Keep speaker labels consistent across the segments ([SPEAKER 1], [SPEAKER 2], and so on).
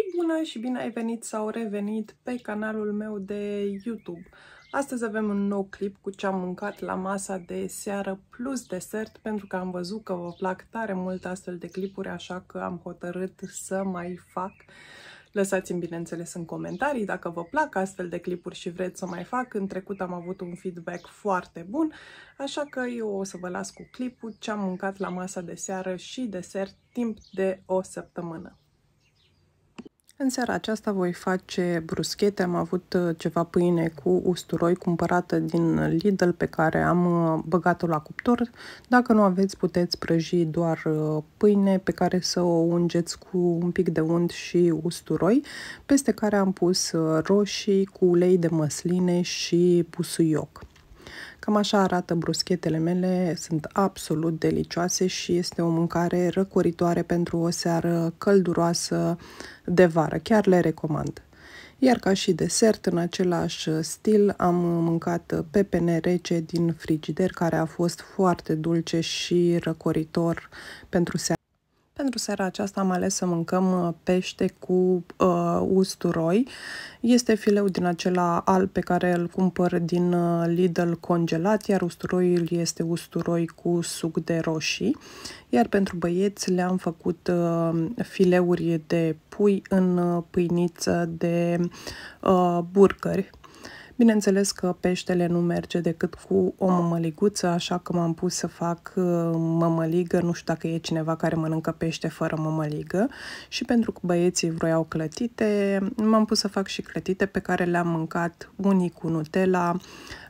[SPEAKER 1] Hei, bună și bine ai venit sau revenit pe canalul meu de YouTube. Astăzi avem un nou clip cu ce am mâncat la masa de seară plus desert pentru că am văzut că vă plac tare mult astfel de clipuri, așa că am hotărât să mai fac. Lăsați-mi, bineînțeles, în comentarii dacă vă plac astfel de clipuri și vreți să mai fac. În trecut am avut un feedback foarte bun, așa că eu o să vă las cu clipul ce am mâncat la masa de seară și desert timp de o săptămână. În seara aceasta voi face bruschete. Am avut uh, ceva pâine cu usturoi cumpărată din Lidl pe care am uh, băgat-o la cuptor. Dacă nu aveți, puteți prăji doar uh, pâine pe care să o ungeți cu un pic de unt și usturoi, peste care am pus roșii cu ulei de măsline și pusuioc. Cam așa arată bruschetele mele, sunt absolut delicioase și este o mâncare răcoritoare pentru o seară călduroasă de vară. Chiar le recomand. Iar ca și desert, în același stil, am mâncat pepene rece din frigider, care a fost foarte dulce și răcoritor pentru seară. Pentru seara aceasta am ales să mâncăm uh, pește cu uh, usturoi. Este fileu din acela alb pe care îl cumpăr din uh, Lidl congelat, iar usturoiul este usturoi cu suc de roșii. Iar pentru băieți le-am făcut uh, fileuri de pui în uh, pâiniță de uh, burcări. Bineînțeles că peștele nu merge decât cu o mămăliguță, așa că m-am pus să fac uh, mămăligă, nu știu dacă e cineva care mănâncă pește fără mămăligă și pentru că băieții vroiau clătite, m-am pus să fac și clătite pe care le-am mâncat unii cu Nutella,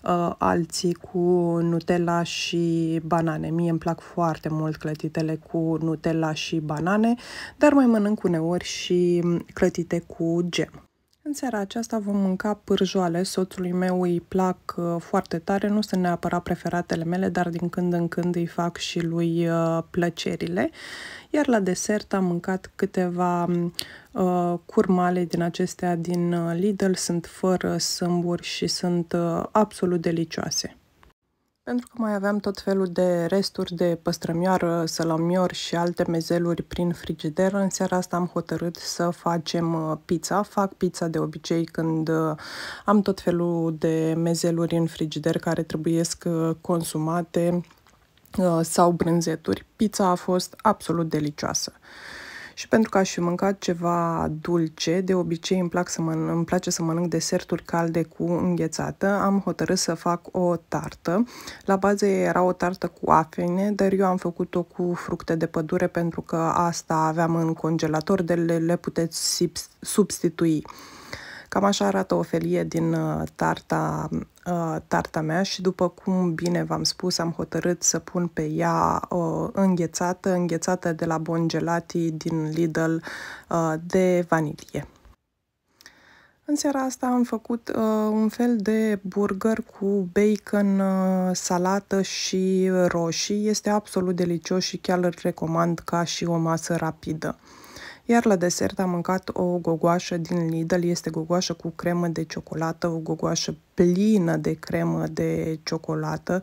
[SPEAKER 1] uh, alții cu Nutella și banane. Mie îmi plac foarte mult clătitele cu Nutella și banane, dar mai mănânc uneori și mm, clătite cu gem. În seara aceasta vom mânca pârjoale. Soțului meu îi plac uh, foarte tare, nu sunt neapărat preferatele mele, dar din când în când îi fac și lui uh, plăcerile. Iar la desert am mâncat câteva mm, uh, curmale din acestea din Lidl, sunt fără sâmburi și sunt absolut delicioase pentru că mai aveam tot felul de resturi de păstrămioară, salamior și alte mezeluri prin frigider. În seara asta am hotărât să facem uh, pizza. Fac pizza de obicei când uh, am tot felul de mezeluri în frigider care trebuiesc uh, consumate sau brânzeturi. Pizza a fost absolut delicioasă și pentru că aș fi mâncat ceva dulce, de obicei îmi, plac să mă, îmi place să mănânc deserturi calde cu înghețată, am hotărât să fac o tartă. La bază era o tartă cu afine, dar eu am făcut-o cu fructe de pădure pentru că asta aveam în congelator, de le, le puteți substitui. Cam așa arată o felie din uh, tarta, uh, tarta mea și după cum bine v-am spus, am hotărât să pun pe ea uh, înghețată, înghețată de la Bon Gelati din Lidl de vanilie. În seara asta am făcut uh, un fel de burger cu bacon, uh, salată și roșii. Este absolut delicios și chiar îl recomand ca și o masă rapidă. Iar la desert am mâncat o gogoașă din Lidl, este gogoașă cu cremă de ciocolată, o gogoașă plină de cremă de ciocolată.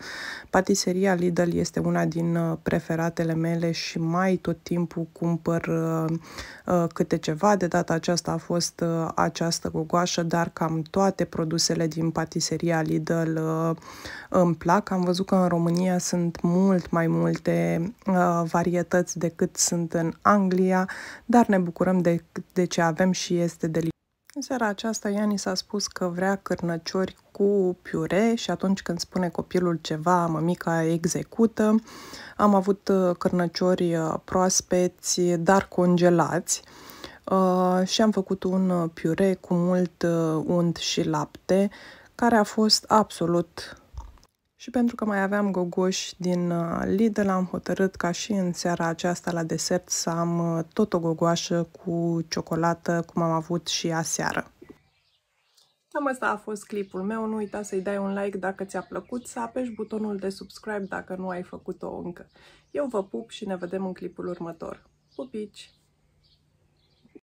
[SPEAKER 1] Patiseria Lidl este una din uh, preferatele mele și mai tot timpul cumpăr uh, uh, câte ceva. De data aceasta a fost această gogoașă, dar cam toate produsele din patiseria Lidl îmi plac. Am văzut că în România sunt mult mai multe varietăți decât sunt în Anglia, dar ne ne bucurăm de, de ce avem și este delicat. În seara aceasta, Iani s-a spus că vrea cârnăciori cu piure și atunci când spune copilul ceva, mămica execută. Am avut uh, cârnăciori uh, proaspeți, dar congelați. Uh, și am făcut un uh, piure cu mult unt și lapte, care a fost absolut și pentru că mai aveam gogoși din uh, Lidl, am hotărât ca și în seara aceasta la desert să am uh, tot o gogoașă cu ciocolată, cum am avut și aseară. Cam asta a fost clipul meu, nu uita să-i dai un like dacă ți-a plăcut, să apeși butonul de subscribe dacă nu ai făcut-o încă. Eu vă pup și ne vedem în clipul următor. Pupici!